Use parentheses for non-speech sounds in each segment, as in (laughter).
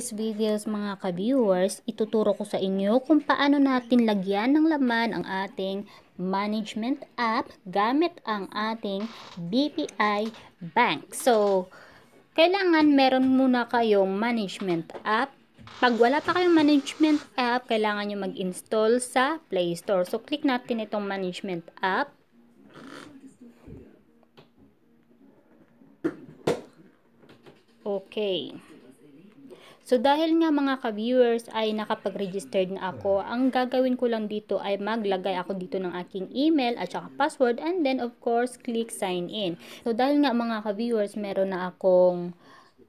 today's videos mga ka-viewers, ituturo ko sa inyo kung paano natin lagyan ng laman ang ating management app gamit ang ating BPI Bank. So, kailangan meron muna kayong management app. Pag wala pa kayong management app, kailangan nyo mag-install sa Play Store. So, click natin itong management app. Okay. So dahil nga mga ka-viewers ay nakapag-registered na ako, ang gagawin ko lang dito ay maglagay ako dito ng aking email at saka password and then of course click sign in. So dahil nga mga ka-viewers meron na akong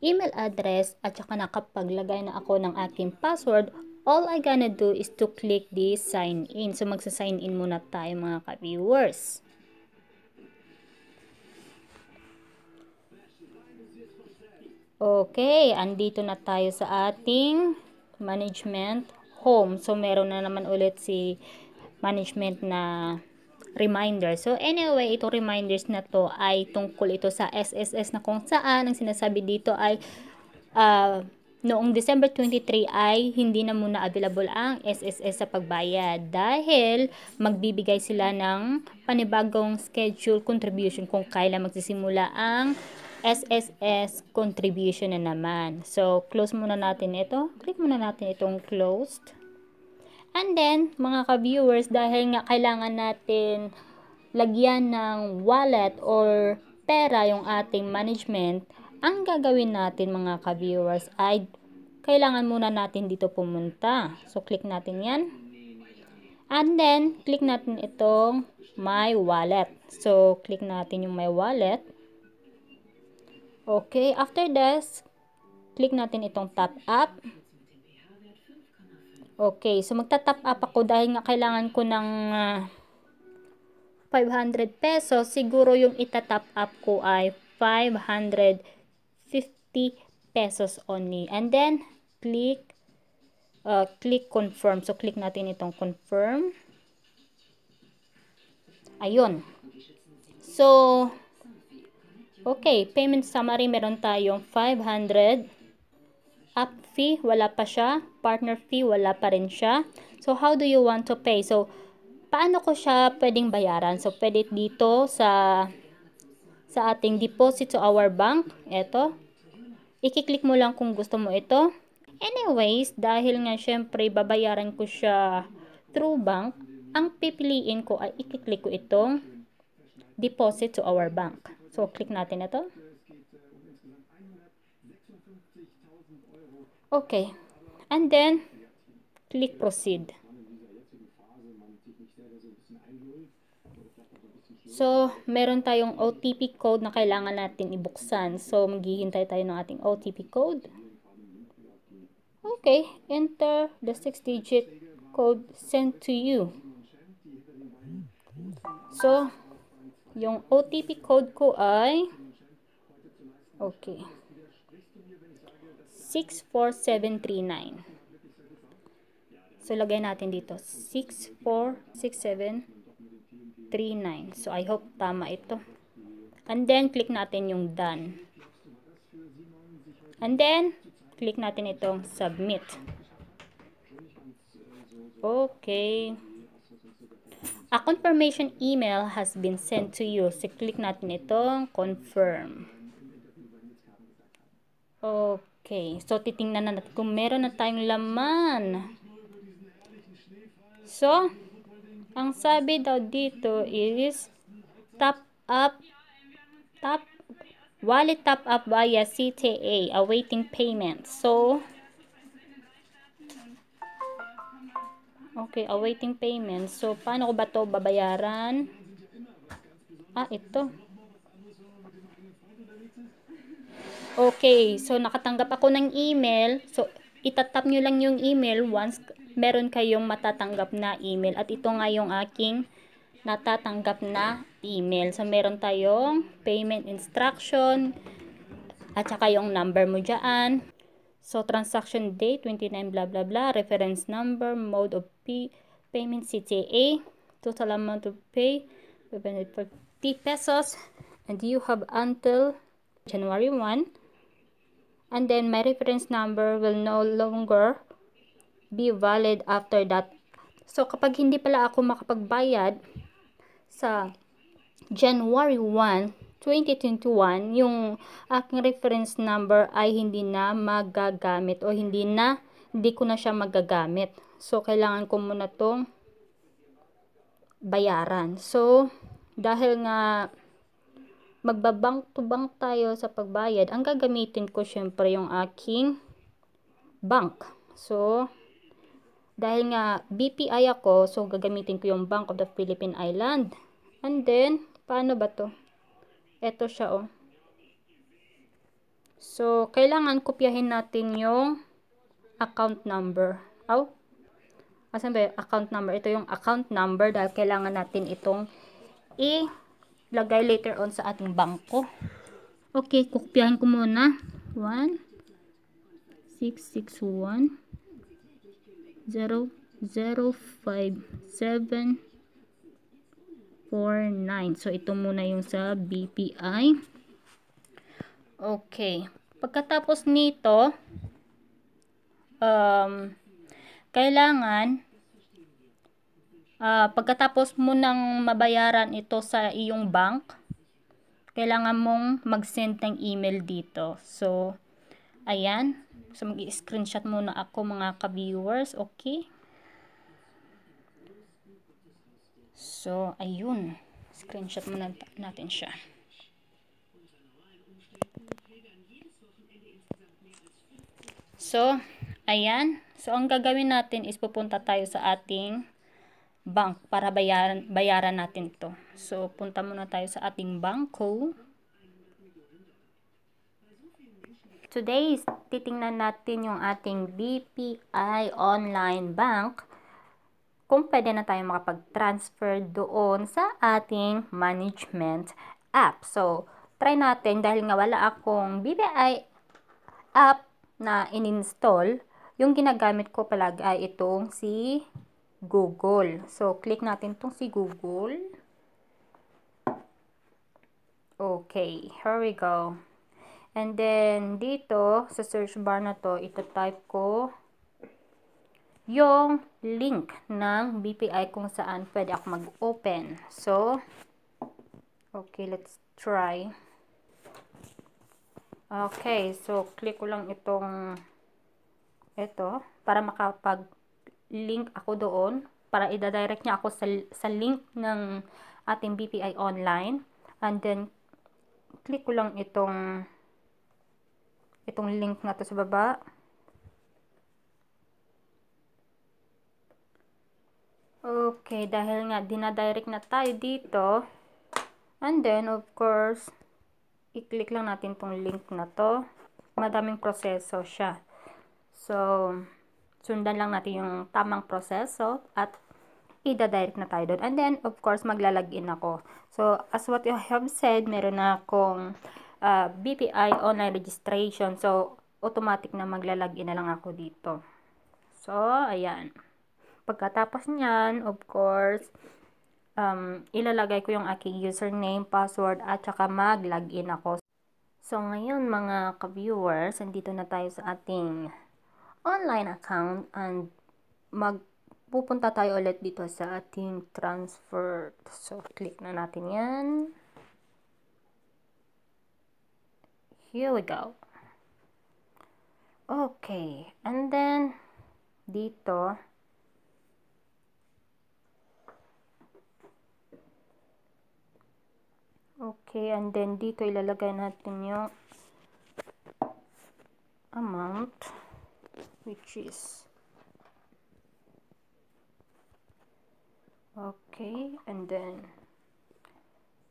email address at saka nakapaglagay na ako ng aking password, all I gonna do is to click this sign in. So magsa-sign in muna tayo mga ka-viewers. Okay, andito na tayo sa ating management home. So, meron na naman ulit si management na reminder. So, anyway, ito reminders na to ay tungkol ito sa SSS na kung saan ang sinasabi dito ay uh, noong December 23 ay hindi na muna available ang SSS sa pagbayad dahil magbibigay sila ng panibagong schedule contribution kung kailan magsisimula ang SSS contribution na naman. So, close muna natin ito. Click muna natin itong closed. And then, mga ka-viewers, dahil nga kailangan natin lagyan ng wallet or pera yung ating management, ang gagawin natin mga ka-viewers ay kailangan muna natin dito pumunta. So, click natin yan. And then, click natin itong My Wallet. So, click natin yung My Wallet. Okay, after this, click natin itong top up. Okay, so magta-top up ako dahil nga kailangan ko ng uh, ah, 500 pesos. Siguro yung ita-top up ko ay 550 pesos only. And then, click uh, click confirm. So, click natin itong confirm. Ayun. So, Okay, payment summary, meron tayong 500. Up fee, wala pa siya. Partner fee, wala pa rin siya. So, how do you want to pay? So, paano ko siya pwedeng bayaran? So, pwede dito sa sa ating deposit to our bank. Ito. Ikiklik mo lang kung gusto mo ito. Anyways, dahil nga syempre babayaran ko siya through bank, ang pipiliin ko ay ikiklik ko itong deposit to our bank. So, click natin ito. Okay. And then, click proceed. So, meron tayong OTP code na kailangan natin ibuksan. So, maghihintay tayo ng ating OTP code. Okay, enter the 6-digit code sent to you. So, yung OTP code ko ay okay. 64739. So, lagay natin dito. 646739. So, I hope tama ito. And then, click natin yung done. And then, click natin itong submit. Okay a confirmation email has been sent to you. So, click natin itong confirm. Okay. So, titingnan na natin kung meron na tayong laman. So, ang sabi daw dito is top up top wallet top up via CTA awaiting payment. So, Okay, awaiting payment. So, paano ko ba to babayaran? Ah, ito. Okay, so nakatanggap ako ng email. So, itatap nyo lang yung email once meron kayong matatanggap na email. At ito nga yung aking natatanggap na email. So, meron tayong payment instruction at saka yung number mo dyan. So, transaction date, 29, blah, blah, blah, reference number, mode of payment CTA total amount to pay 50 pesos and you have until January 1 and then my reference number will no longer be valid after that so kapag hindi pala ako makapagbayad sa January 1 2021 yung aking reference number ay hindi na magagamit o hindi na hindi ko na siya magagamit So, kailangan ko muna tong bayaran. So, dahil nga magbabank to bank tayo sa pagbayad, ang gagamitin ko syempre yung aking bank. So, dahil nga BPI ako, so gagamitin ko yung Bank of the Philippine Island. And then, paano ba to? Ito siya oh. So, kailangan kopyahin natin yung account number. Oh, kasi ba account number ito yung account number dahil kailangan natin itong ilagay later on sa ating bangko okay kopyahin ko muna 1 661 0 0 5 7 49. So, ito muna yung sa BPI. Okay. Pagkatapos nito, um, kailangan uh, pagkatapos mo nang mabayaran ito sa iyong bank, kailangan mong mag-send ng email dito. So, ayan. So, mag-screenshot muna ako mga ka-viewers. Okay. So, ayun. Screenshot muna natin siya. So, ayan. So, ang gagawin natin is pupunta tayo sa ating bank para bayaran, bayaran natin to. So, punta muna tayo sa ating bangko. Today, titingnan natin yung ating BPI Online Bank kung pwede na tayo makapag-transfer doon sa ating management app. So, try natin dahil nga wala akong BPI app na in-install yung ginagamit ko palagi ay itong si Google. So, click natin itong si Google. Okay, here we go. And then, dito, sa search bar na to, type ko yung link ng BPI kung saan pwede ako mag-open. So, okay, let's try. Okay, so, click ko lang itong eto para makapag-link ako doon, para idadirect niya ako sa, sa link ng ating BPI online. And then, click ko lang itong itong link na to sa baba. Okay, dahil nga dinadirect na tayo dito. And then, of course, i-click lang natin tong link na to. Madaming proseso siya. So, sundan lang natin yung tamang proseso at ida-direct na tayo doon. And then, of course, maglalagin ako. So, as what you have said, meron na akong uh, ah, BPI online registration. So, automatic na maglalagin na lang ako dito. So, ayan. Pagkatapos niyan, of course, um, ilalagay ko yung aking username, password, at saka mag-login ako. So, ngayon mga ka-viewers, andito na tayo sa ating online account and magpupunta tayo ulit dito sa ating transfer. So, click na natin yan. Here we go. Okay. And then, dito, Okay, and then dito ilalagay natin yung amount which is okay and then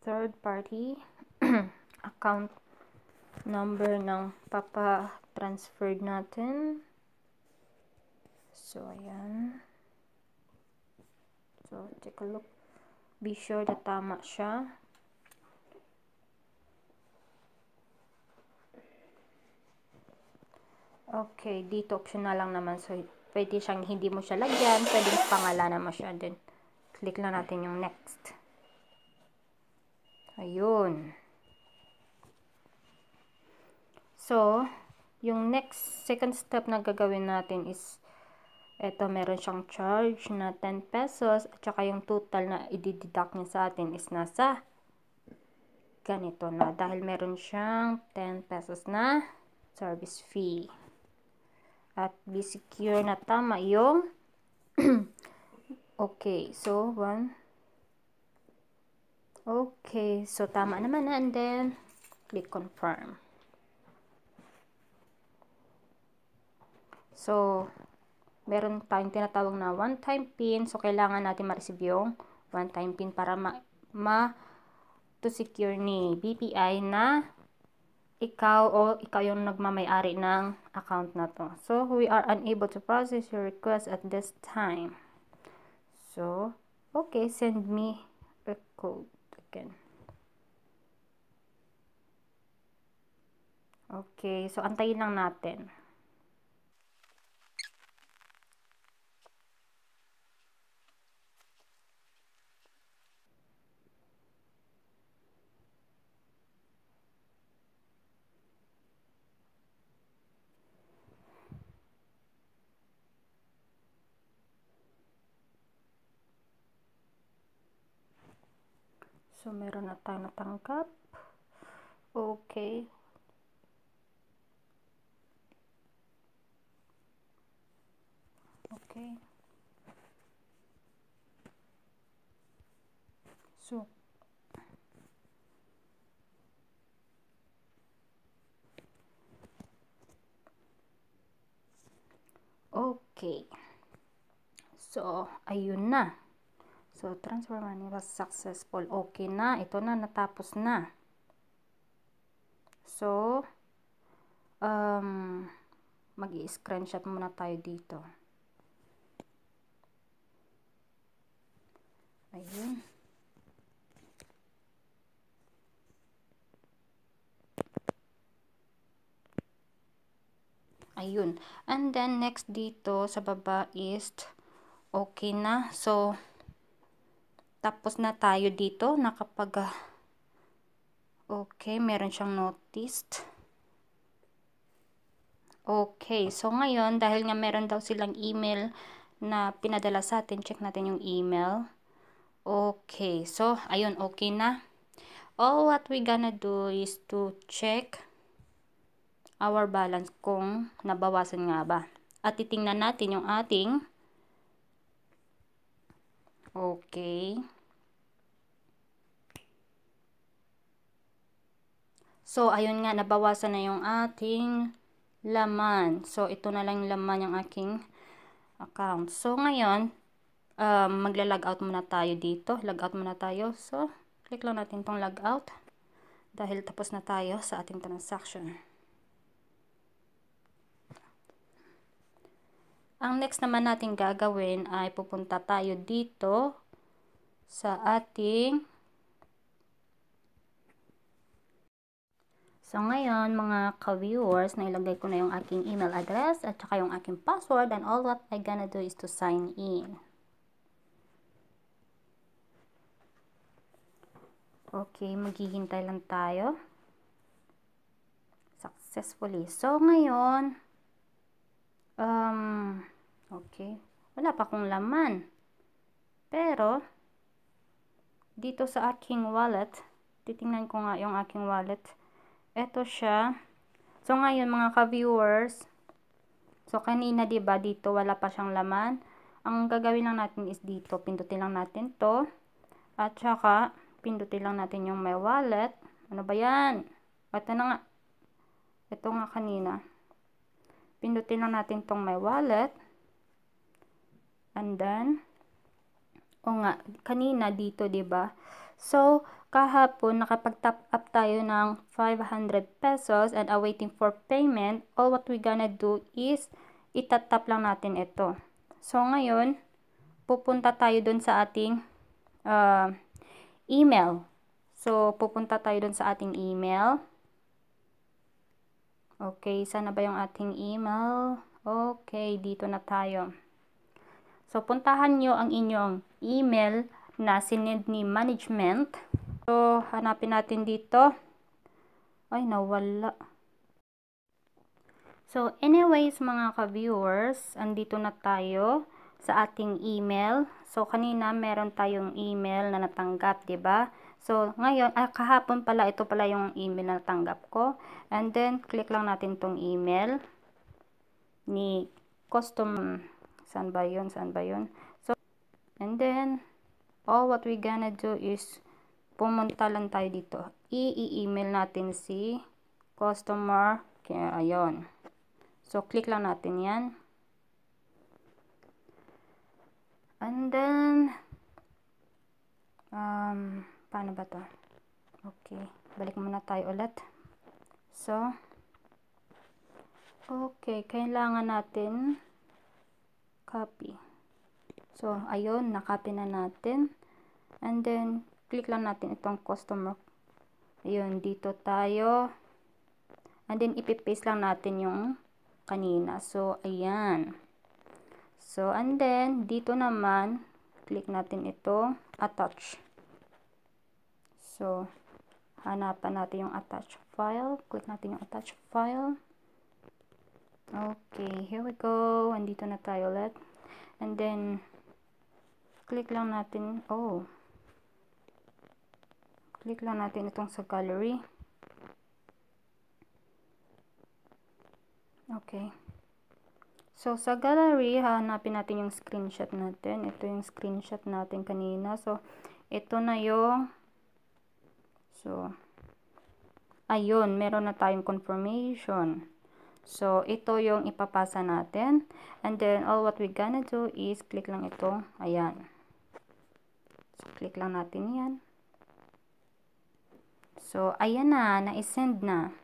third party (clears throat) account number ng papa transferred natin so ayan so take a look be sure na tama siya Okay, dito optional lang naman. So, pwede siyang hindi mo siya lagyan. Pwede pangalanan mo siya din. Click na natin yung next. Ayun. So, yung next, second step na gagawin natin is eto, meron siyang charge na 10 pesos at saka yung total na i-deduct niya sa atin is nasa ganito na dahil meron siyang 10 pesos na service fee at be secure na tama yung (clears throat) okay so one okay so tama naman na and then click confirm so meron tayong tinatawag na one time pin so kailangan natin ma-receive yung one time pin para ma, ma to secure ni BPI na ikaw o ikaw yung nagmamayari ng account na to. So, we are unable to process your request at this time. So, okay, send me a code again. Okay, so antayin lang natin. So, meron na tayo natangkap. Okay. Okay. So, Okay. So, ayun na. So, transfer money was successful. Okay na. Ito na. Natapos na. So, um, mag-i-screenshot muna tayo dito. Ayun. Ayun. And then, next dito sa baba is okay na. So, tapos na tayo dito, nakapag ah, Okay, meron siyang noticed. Okay, so ngayon, dahil nga meron daw silang email na pinadala sa atin, check natin yung email. Okay, so, ayun, okay na. All what we gonna do is to check our balance kung nabawasan nga ba. At titingnan natin yung ating Okay. So, ayun nga, nabawasan na yung ating laman. So, ito na lang yung laman ng aking account. So, ngayon, um, magla-log out muna tayo dito. Log out muna tayo. So, click lang natin tong log out dahil tapos na tayo sa ating transaction. Ang next naman natin gagawin ay pupunta tayo dito sa ating So, ngayon, mga ka-viewers, nailagay ko na yung aking email address at saka yung aking password and all what I gonna do is to sign in. Okay, maghihintay lang tayo. Successfully. So, ngayon, Um, okay. Wala pa akong laman. Pero, dito sa aking wallet, titingnan ko nga yung aking wallet. Ito siya. So, ngayon mga ka-viewers, so kanina ba diba, dito wala pa siyang laman. Ang gagawin lang natin is dito. Pindutin lang natin to. At saka, pindutin lang natin yung may wallet. Ano ba yan? Ito na nga. Ito nga kanina. Pindutin lang natin tong my wallet. And then, o nga, kanina dito, ba diba? So, kahapon, nakapag-top up tayo ng 500 pesos and awaiting for payment. All what we gonna do is, itatap lang natin ito. So, ngayon, pupunta tayo dun sa ating uh, email. So, pupunta tayo dun sa ating email. Okay, sana ba yung ating email? Okay, dito na tayo. So, puntahan nyo ang inyong email na sinend ni management. So, hanapin natin dito. Ay, nawala. So, anyways mga ka-viewers, andito na tayo sa ating email. So, kanina meron tayong email na natanggap, ba diba? So, ngayon, ah, kahapon pala, ito pala yung email na tanggap ko. And then, click lang natin tong email ni custom, saan ba yun, saan ba yun. So, and then, all what we gonna do is, pumunta lang tayo dito. I-email natin si customer, kaya ayun. So, click lang natin yan. And then, um, paano ba to okay balik muna tayo ulit so okay kailangan natin copy so ayun nakopy na natin and then click lang natin itong customer ayun dito tayo and then ipipaste lang natin yung kanina so ayan so and then dito naman click natin ito attach So, hanapan natin yung attach file. Click natin yung attach file. Okay, here we go. Andito na tayo ulit. And then, click lang natin. Oh. Click lang natin itong sa gallery. Okay. So, sa gallery, hahanapin natin yung screenshot natin. Ito yung screenshot natin kanina. So, ito na yung So, ayun, meron na tayong confirmation. So, ito yung ipapasa natin. And then, all what we're gonna do is click lang ito. Ayan. So, click lang natin yan. So, ayan na, na-send na.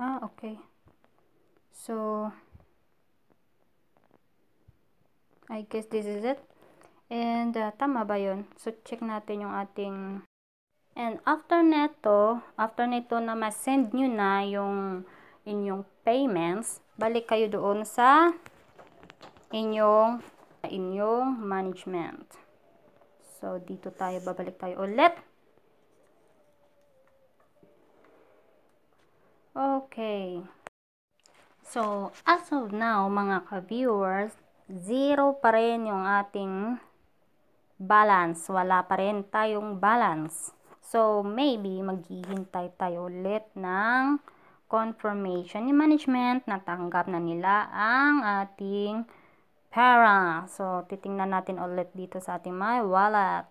Ah, okay. So, I guess this is it. And uh, tama ba yon? So check natin yung ating And after neto, after neto na ma-send nyo na yung inyong payments, balik kayo doon sa inyong inyong management. So, dito tayo, babalik tayo ulit. Okay. So, as of now, mga ka-viewers, zero pa rin yung ating balance. Wala pa rin tayong balance. So, maybe maghihintay tayo ulit ng confirmation ni management na tanggap na nila ang ating para. So, titingnan natin ulit dito sa ating my wallet.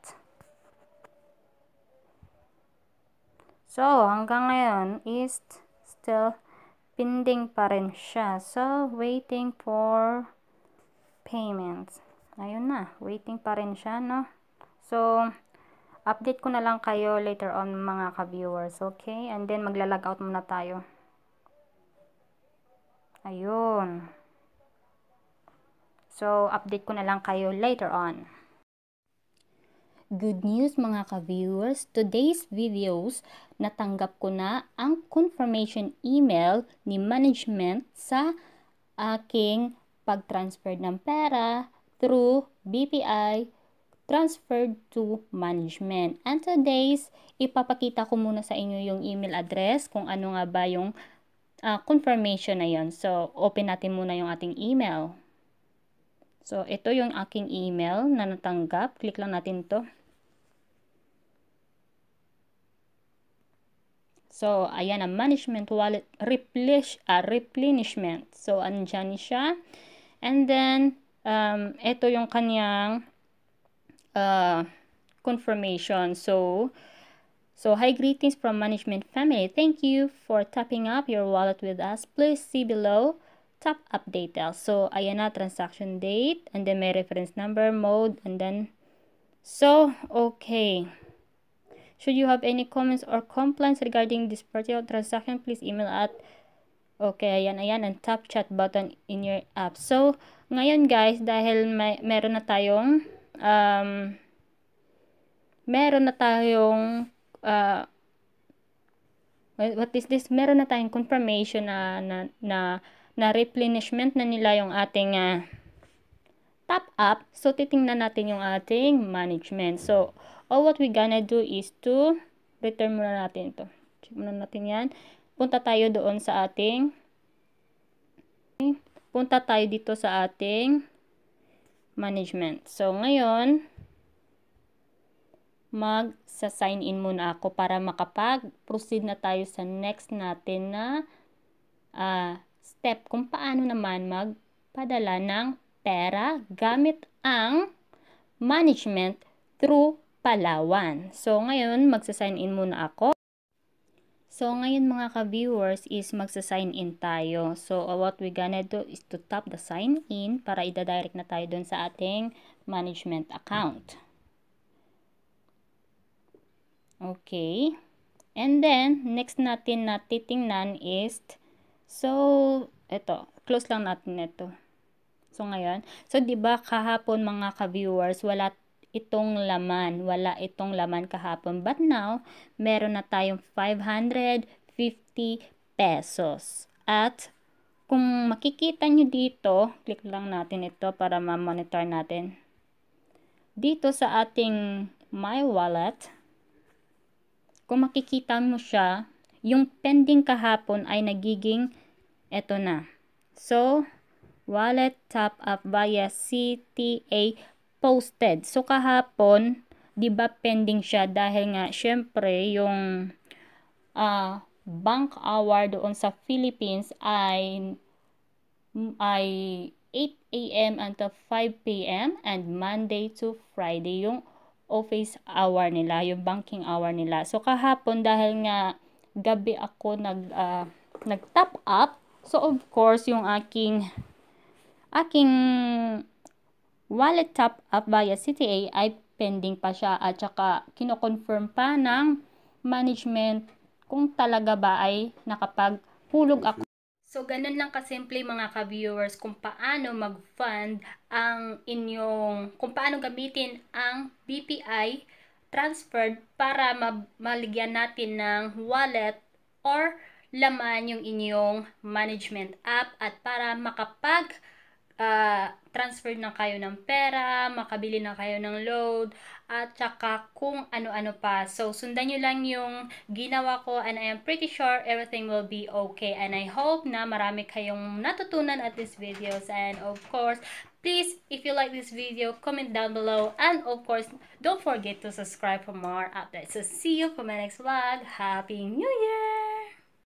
So, hanggang ngayon is still pending pa rin siya. So, waiting for payments. Ayun na, waiting pa rin siya, no? So, update ko na lang kayo later on mga ka-viewers, okay? And then, magla-log out muna tayo. Ayun. So, update ko na lang kayo later on. Good news mga ka-viewers, today's videos, natanggap ko na ang confirmation email ni management sa aking pag-transfer ng pera through BPI transferred to management. And today's, ipapakita ko muna sa inyo yung email address kung ano nga ba yung uh, confirmation na yon. So, open natin muna yung ating email. So, ito yung aking email na natanggap. Click lang natin to. So, ayan ang management wallet replenish, uh, replenishment. So, andyan siya. And then, um, ito yung kanyang uh, confirmation. So, so, hi, greetings from management family. Thank you for topping up your wallet with us. Please see below top up details. So, ayan na, transaction date, and then may reference number, mode, and then, so, okay. Should you have any comments or complaints regarding this particular transaction, please email at Okay, ayan, ayan, ang top chat button in your app. So, ngayon guys, dahil may, meron na tayong, um, meron na tayong, uh, what is this? Meron na tayong confirmation na, na, na, na replenishment na nila yung ating, uh, top up. So, titingnan natin yung ating management. So, all what we gonna do is to, return muna natin ito. Check muna natin yan punta tayo doon sa ating punta tayo dito sa ating management. So, ngayon, mag-sign in muna ako para makapag-proceed na tayo sa next natin na uh, step kung paano naman magpadala ng pera gamit ang management through Palawan. So, ngayon, mag-sign in muna ako. So, ngayon mga ka-viewers is magsa-sign in tayo. So, what we gonna do is to tap the sign in para idadirect na tayo dun sa ating management account. Okay. And then, next natin na titingnan is, so, eto, close lang natin ito. So, ngayon, so, ba diba, kahapon mga ka-viewers, wala itong laman. Wala itong laman kahapon. But now, meron na tayong 550 pesos. At kung makikita nyo dito, click lang natin ito para ma-monitor natin. Dito sa ating My Wallet, kung makikita mo siya, yung pending kahapon ay nagiging eto na. So, Wallet Top Up via CTA posted. So kahapon, 'di ba pending siya dahil nga syempre yung uh, bank hour doon sa Philippines ay ay 8 a.m. until 5 p.m. and Monday to Friday yung office hour nila, yung banking hour nila. So kahapon dahil nga gabi ako nag uh, ah, nag top up, so of course yung aking aking wallet top-up via CTA ay pending pa siya at saka kinoconfirm pa ng management kung talaga ba ay nakapaghulog ako. So, ganun lang kasimple mga ka-viewers kung paano mag-fund ang inyong, kung paano gamitin ang BPI transferred para ma- maligyan natin ng wallet or laman yung inyong management app at para makapag uh, transfer na kayo ng pera, makabili na kayo ng load, at saka kung ano-ano pa. So, sundan nyo lang yung ginawa ko and I am pretty sure everything will be okay. And I hope na marami kayong natutunan at this videos. And of course, please, if you like this video, comment down below. And of course, don't forget to subscribe for more updates. So, see you for my next vlog. Happy New Year!